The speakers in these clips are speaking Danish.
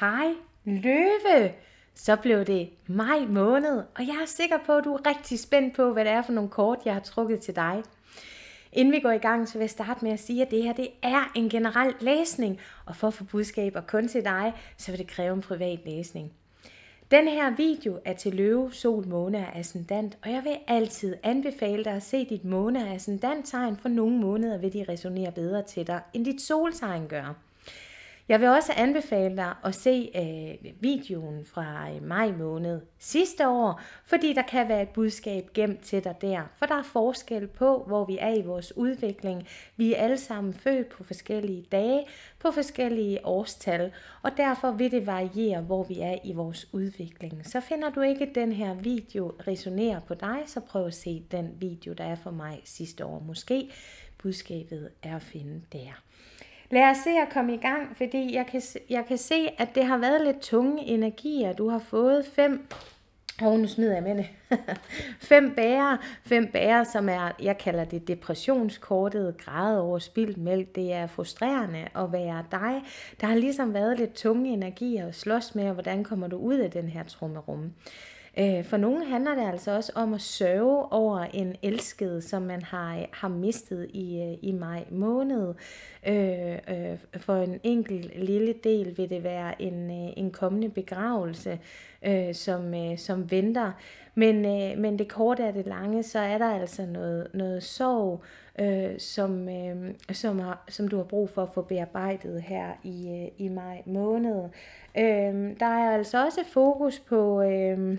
hej løve, så blev det maj måned, og jeg er sikker på, at du er rigtig spændt på, hvad det er for nogle kort, jeg har trukket til dig. Inden vi går i gang, så vil jeg starte med at sige, at det her det er en generel læsning, og for at få budskaber kun til dig, så vil det kræve en privat læsning. Den her video er til løve, sol, måne og ascendant, og jeg vil altid anbefale dig at se dit måne og ascendant tegn, for nogle måneder vil de resonere bedre til dig, end dit soltegn gør. Jeg vil også anbefale dig at se øh, videoen fra øh, maj måned sidste år, fordi der kan være et budskab gemt til dig der. For der er forskel på, hvor vi er i vores udvikling. Vi er alle sammen født på forskellige dage, på forskellige årstal, og derfor vil det variere, hvor vi er i vores udvikling. Så finder du ikke den her video resonerer på dig, så prøv at se den video, der er for mig sidste år. Måske budskabet er at finde der lad os se at komme i gang, fordi jeg kan, jeg kan se, at det har været lidt tunge energier. Du har fået fem og oh, nu smider jeg med det. fem bærer, fem bærer, som er, jeg kalder det depressionskortet, græde over spildt mælk. Det er frustrerende at være dig. Der har ligesom været lidt tunge energier at slås med, og hvordan kommer du ud af den her trummerum. Øh, for nogle handler det altså også om at sørge over en elsket, som man har, øh, har mistet i, øh, i maj måned. for en enkelt lille del vil det være en, en kommende begravelse, som, som venter. Men, men det korte af det lange, så er der altså noget, noget sorg, som, som, har, som du har brug for at få bearbejdet her i, i maj måned. der er altså også fokus på... Øh,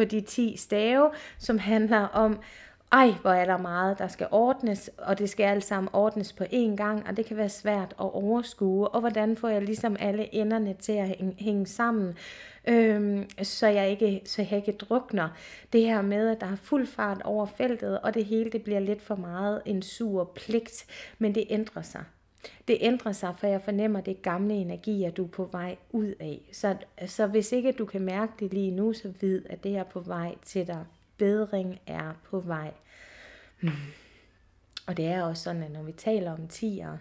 på de 10 stave, som handler om, ej, hvor er der meget, der skal ordnes, og det skal alt sammen ordnes på én gang, og det kan være svært at overskue, og hvordan får jeg ligesom alle enderne til at hænge, sammen, øhm, så, jeg ikke, så jeg ikke drukner. Det her med, at der er fuld fart over feltet, og det hele det bliver lidt for meget en sur pligt, men det ændrer sig det ændrer sig, for jeg fornemmer det gamle at du er på vej ud af. Så, så hvis ikke du kan mærke det lige nu, så vid, at det er på vej til dig. Bedring er på vej. Og det er også sådan, at når vi taler om tiger,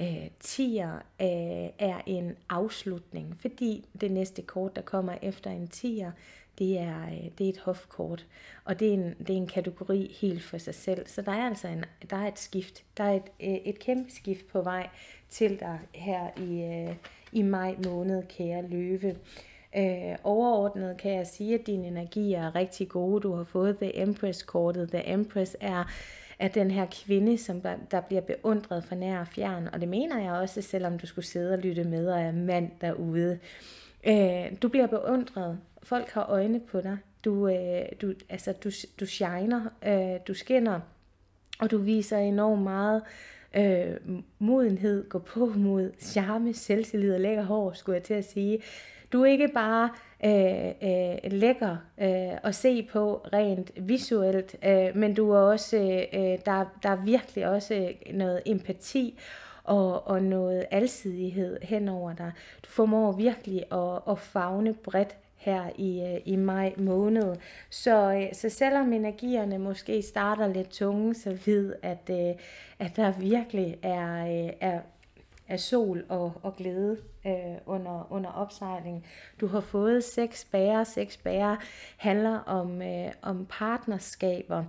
øh, tiger øh, er en afslutning, fordi det næste kort, der kommer efter en tiger, det er, øh, det er et hofkort, og det er, en, det er en kategori helt for sig selv. Så der er altså en, der er et skift, der er et, øh, et kæmpe skift på vej til dig her i, øh, i maj måned, kære løve. Øh, overordnet kan jeg sige, at din energi er rigtig gode. Du har fået The Empress-kortet. The Empress er at den her kvinde, som der, der bliver beundret for nær og fjern. Og det mener jeg også, selvom du skulle sidde og lytte med og er mand derude. Øh, du bliver beundret. Folk har øjne på dig. Du, øh, du, altså, du, du shiner, øh, du skinner, og du viser enormt meget øh, modenhed, gå på mod, charme, selvtillid og lækker hår, skulle jeg til at sige. Du er ikke bare øh, øh, lækker øh, at se på rent visuelt, øh, men du er også øh, øh der, der er virkelig også noget empati og, og noget alsidighed henover dig. Du formår virkelig at, at fagne bredt her i, øh, i maj måned. Så, øh, så selvom energierne måske starter lidt tunge, så ved at, øh, at der virkelig er, er, af sol og, og glæde øh, under, under opsejling. Du har fået seks bærer. Seks bærer handler om, øh, om partnerskaber.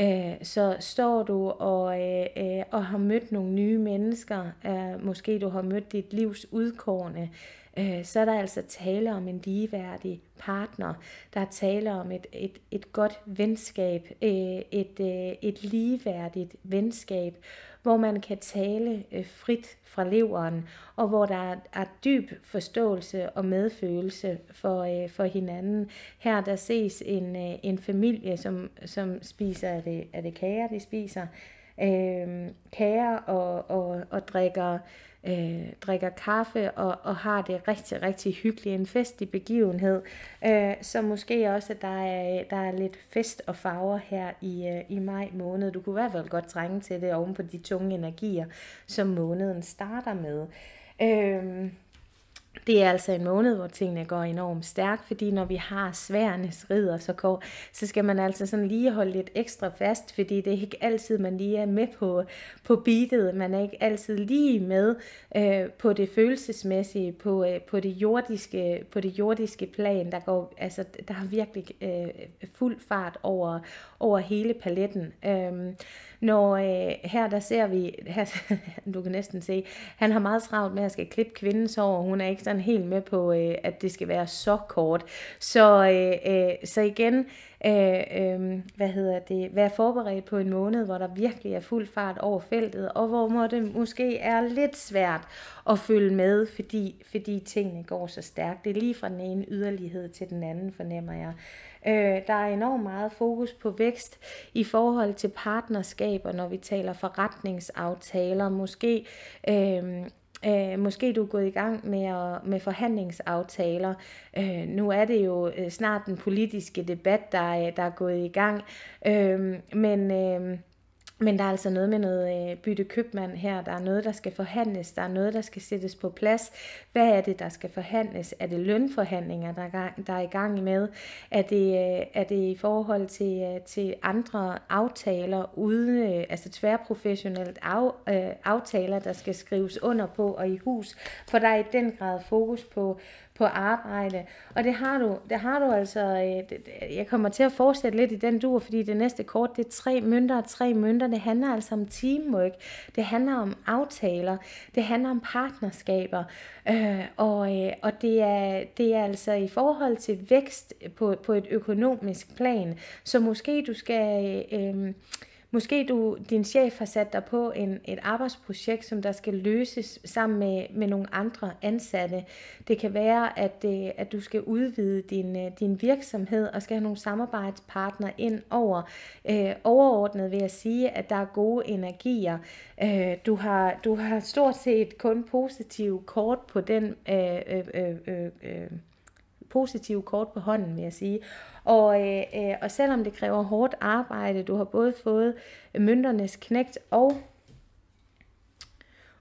Øh, så står du og, øh, øh, og har mødt nogle nye mennesker. Øh, måske du har mødt dit livs udkårende, øh, så er der altså tale om en ligeværdig partner. Der er tale om et, et, et godt venskab, øh, et, øh, et ligeværdigt venskab, hvor man kan tale øh, frit fra leveren, og hvor der er, dyb forståelse og medfølelse for, øh, for hinanden. Her der ses en, øh, en familie, som, som spiser, af det, er det kager, de spiser? øh, kager og, og, og drikker, øh, drikker kaffe og, og har det rigtig, rigtig hyggeligt. En festlig begivenhed. Øh, så måske også, at der er, der er lidt fest og farver her i, øh, i maj måned. Du kunne i hvert fald godt trænge til det oven på de tunge energier, som måneden starter med. Øh, det er altså en måned, hvor tingene går enormt stærkt, fordi når vi har sværnes ridder, så, går, så skal man altså sådan lige holde lidt ekstra fast, fordi det er ikke altid, man lige er med på, på beatet, man er ikke altid lige med øh, på det følelsesmæssige, på, øh, på, det jordiske, på det jordiske plan, der går, altså der er virkelig øh, fuld fart over, over hele paletten. Øh, når øh, her der ser vi, her, du kan næsten se, han har meget travlt med at skal klippe kvindens hår, hun er ikke sådan sådan helt med på, øh, at det skal være så kort. Så, øh, øh, så igen, øh, øh, hvad hedder det, Vær forberedt på en måned, hvor der virkelig er fuld fart over feltet, og hvor må det måske er lidt svært at følge med, fordi, fordi tingene går så stærkt. Det er lige fra den ene yderlighed til den anden, fornemmer jeg. Øh, der er enormt meget fokus på vækst i forhold til partnerskaber, når vi taler forretningsaftaler. Måske øh, Øh, måske du er gået i gang med, at, med forhandlingsaftaler. Øh, nu er det jo øh, snart den politiske debat, der, der er gået i gang. Øh, men øh, men der er altså noget med noget øh, bytte købmand her, der er noget, der skal forhandles, der er noget, der skal sættes på plads. Hvad er det, der skal forhandles? Er det lønforhandlinger, der er, gang, der er i gang med? Er det, øh, er det i forhold til, øh, til andre aftaler, uden, altså tværprofessionelt af, aftaler, der skal skrives under på og i hus? For der er i den grad fokus på på arbejde. Og det har du, det har du altså, øh, jeg kommer til at fortsætte lidt i den dur, fordi det næste kort, det er tre mønter og tre mønter. Det handler altså om teamwork, det handler om aftaler, det handler om partnerskaber. Øh, og øh, og det, er, det er altså i forhold til vækst på, på et økonomisk plan. Så måske du skal... Øh, Måske du, din chef har sat dig på en, et arbejdsprojekt, som der skal løses sammen med, med nogle andre ansatte. Det kan være, at, øh, at du skal udvide din, øh, din virksomhed og skal have nogle samarbejdspartnere ind over. Øh, overordnet vil jeg sige, at der er gode energier. Øh, du, har, du har stort set kun positive kort på den øh, øh, øh, øh, øh positive kort på hånden, vil jeg sige. Og, øh, øh, og selvom det kræver hårdt arbejde, du har både fået mønternes knægt og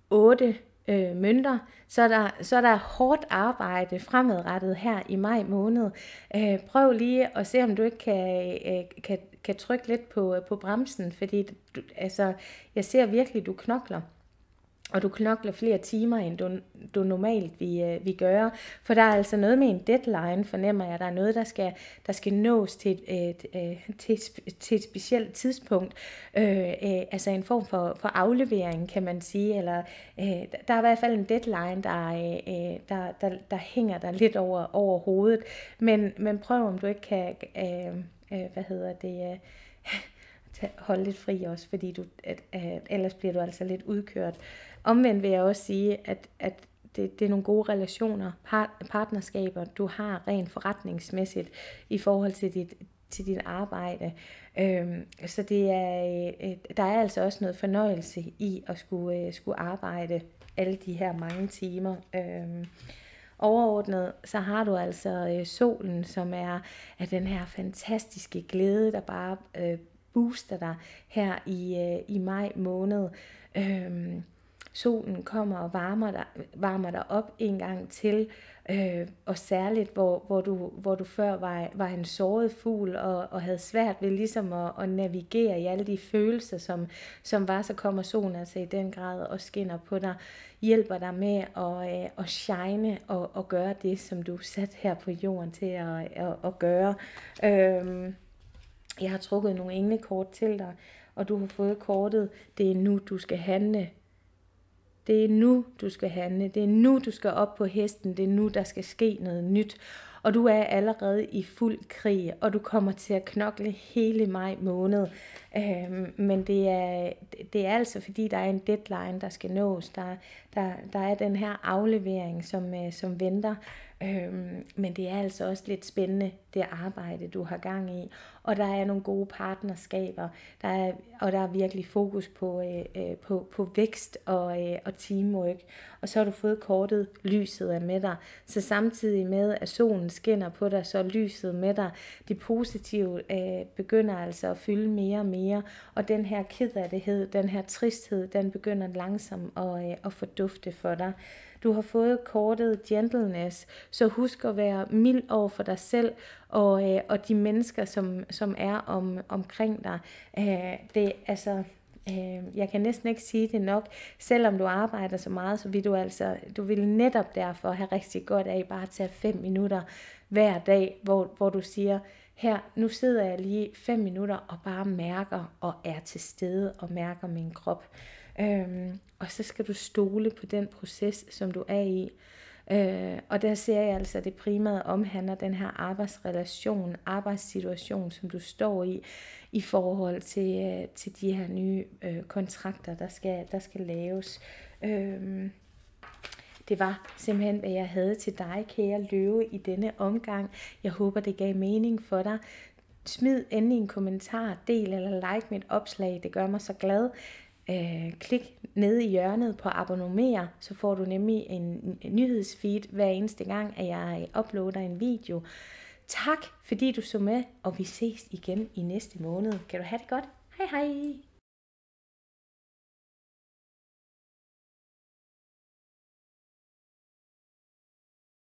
otte øh, mønter, så er, der, så er der hårdt arbejde fremadrettet her i maj måned. Øh, prøv lige at se, om du ikke kan, øh, kan, kan trykke lidt på, på bremsen, fordi du, altså, jeg ser virkelig, du knokler og du knokler flere timer, end du, du normalt vi, øh, vi gøre. For der er altså noget med en deadline, fornemmer jeg. Der er noget, der skal, der skal nås til et, et, et, øh, til et, et, et specielt tidspunkt. Øh, øh, altså en form for, for aflevering, kan man sige. Eller, øh, der er i hvert fald en deadline, der, øh, øh, der, der, der hænger der lidt over, over hovedet. Men, men prøv, om du ikke kan... Øh, øh, hvad hedder det... Øh, holde lidt fri også, fordi du, at, at, ellers bliver du altså lidt udkørt. Omvendt vil jeg også sige, at, at det, det er nogle gode relationer, par, partnerskaber, du har rent forretningsmæssigt i forhold til dit, til dit arbejde. Øhm, så det er, øh, øh, der er altså også noget fornøjelse i at skulle, øh, skulle arbejde alle de her mange timer. Øhm, overordnet, så har du altså øh, solen, som er, er den her fantastiske glæde, der bare øh, booster dig her i, øh, i maj måned. Øhm, solen kommer og varmer dig, varmer dig op en gang til, øh, og særligt hvor, hvor, du, hvor du før var, var en såret fugl og, og havde svært ved ligesom at, at navigere i alle de følelser, som, som var, så kommer solen altså i den grad og skinner på dig, hjælper dig med at, øh, at shine og, og gøre det, som du er sat her på jorden til at, at, at gøre. Øh, jeg har trukket nogle englekort til dig, og du har fået kortet, det er nu, du skal handle. Det er nu, du skal handle. Det er nu, du skal op på hesten. Det er nu, der skal ske noget nyt. Og du er allerede i fuld krig, og du kommer til at knokle hele maj måned. Øhm, men det er, det er altså, fordi der er en deadline, der skal nås. Der, der, der er den her aflevering, som, øh, som venter. Øhm, men det er altså også lidt spændende, det arbejde, du har gang i. Og der er nogle gode partnerskaber, der er, og der er virkelig fokus på, øh, øh, på, på vækst og, øh, og teamwork. Og så har du fået kortet, lyset er med dig. Så samtidig med, at solen skinner på dig, så er lyset med dig. Det positive øh, begynder altså at fylde mere og mere. Og den her kederlighed, den her tristhed, den begynder langsomt at, øh, at fordufte for dig. Du har fået kortet gentleness, så husk at være mild over for dig selv og, øh, og de mennesker, som, som er om, omkring dig. Øh, det altså øh, jeg kan næsten ikke sige det nok, selvom du arbejder så meget, så vil du altså, du vil netop derfor have rigtig godt af bare at tage fem minutter hver dag, hvor, hvor du siger, her, nu sidder jeg lige fem minutter og bare mærker og er til stede og mærker min krop. Øh, og så skal du stole på den proces, som du er i. Øh, og der ser jeg altså, at det primært omhandler den her arbejdsrelation, arbejdssituation, som du står i, i forhold til, øh, til de her nye øh, kontrakter, der skal, der skal laves. Øh, det var simpelthen, hvad jeg havde til dig, kære løve, i denne omgang. Jeg håber, det gav mening for dig. Smid endelig en kommentar, del eller like mit opslag. Det gør mig så glad. Øh, klik nede i hjørnet på abonnere, så får du nemlig en nyhedsfeed hver eneste gang, at jeg uploader en video. Tak fordi du så med, og vi ses igen i næste måned. Kan du have det godt? Hej hej!